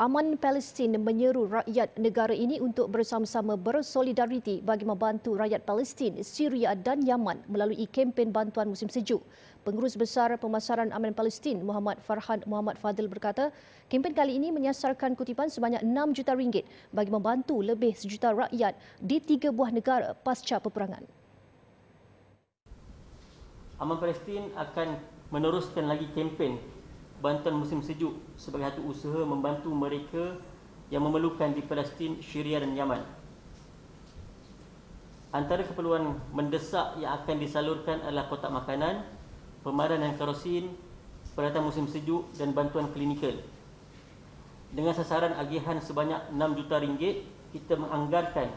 Aman Palestin menyeru rakyat negara ini untuk bersama-sama bersolidariti bagi membantu rakyat Palestin, Syria dan Yaman melalui kempen bantuan musim sejuk. Pengurus Besar Pemasaran Aman Palestin, Muhammad Farhan Muhammad Fadil berkata, kempen kali ini menyasarkan kutipan sebanyak 6 juta ringgit bagi membantu lebih sejuta rakyat di tiga buah negara pasca peperangan. Aman Palestin akan meneruskan lagi kempen bantuan musim sejuk sebagai satu usaha membantu mereka yang memerlukan di Palestin, Syria dan Yaman. Antara keperluan mendesak yang akan disalurkan adalah kotak makanan, pemadam dan kerosin, peralatan musim sejuk dan bantuan klinikal. Dengan sasaran agihan sebanyak 6 juta ringgit, kita menganggarkan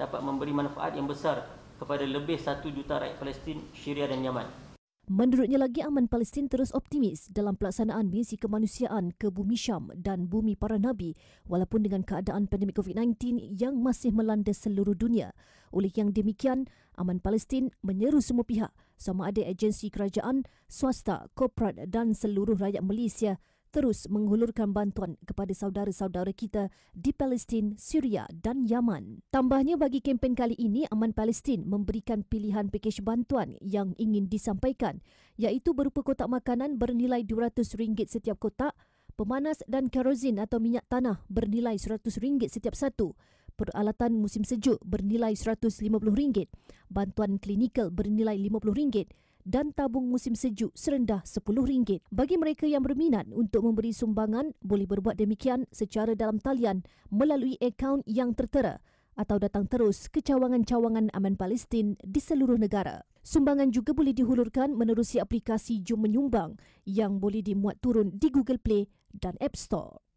dapat memberi manfaat yang besar kepada lebih 1 juta rakyat Palestin, Syria dan Yaman. Menurutnya lagi aman Palestin terus optimis dalam pelaksanaan misi kemanusiaan ke bumi Syam dan bumi para nabi walaupun dengan keadaan pandemik COVID-19 yang masih melanda seluruh dunia. Oleh yang demikian, aman Palestin menyeru semua pihak sama ada agensi kerajaan, swasta, korporat dan seluruh rakyat Malaysia terus menghulurkan bantuan kepada saudara-saudara kita di Palestin, Syria dan Yaman. Tambahnya bagi kempen kali ini, Aman Palestin memberikan pilihan pakej bantuan yang ingin disampaikan, iaitu berupa kotak makanan bernilai RM200 setiap kotak, pemanas dan kerosin atau minyak tanah bernilai RM100 setiap satu, peralatan musim sejuk bernilai RM150, bantuan klinikal bernilai RM50, dan tabung musim sejuk serendah RM10. Bagi mereka yang berminat untuk memberi sumbangan, boleh berbuat demikian secara dalam talian melalui akaun yang tertera atau datang terus ke cawangan-cawangan aman Palestin di seluruh negara. Sumbangan juga boleh dihulurkan menerusi aplikasi Jom Menyumbang yang boleh dimuat turun di Google Play dan App Store.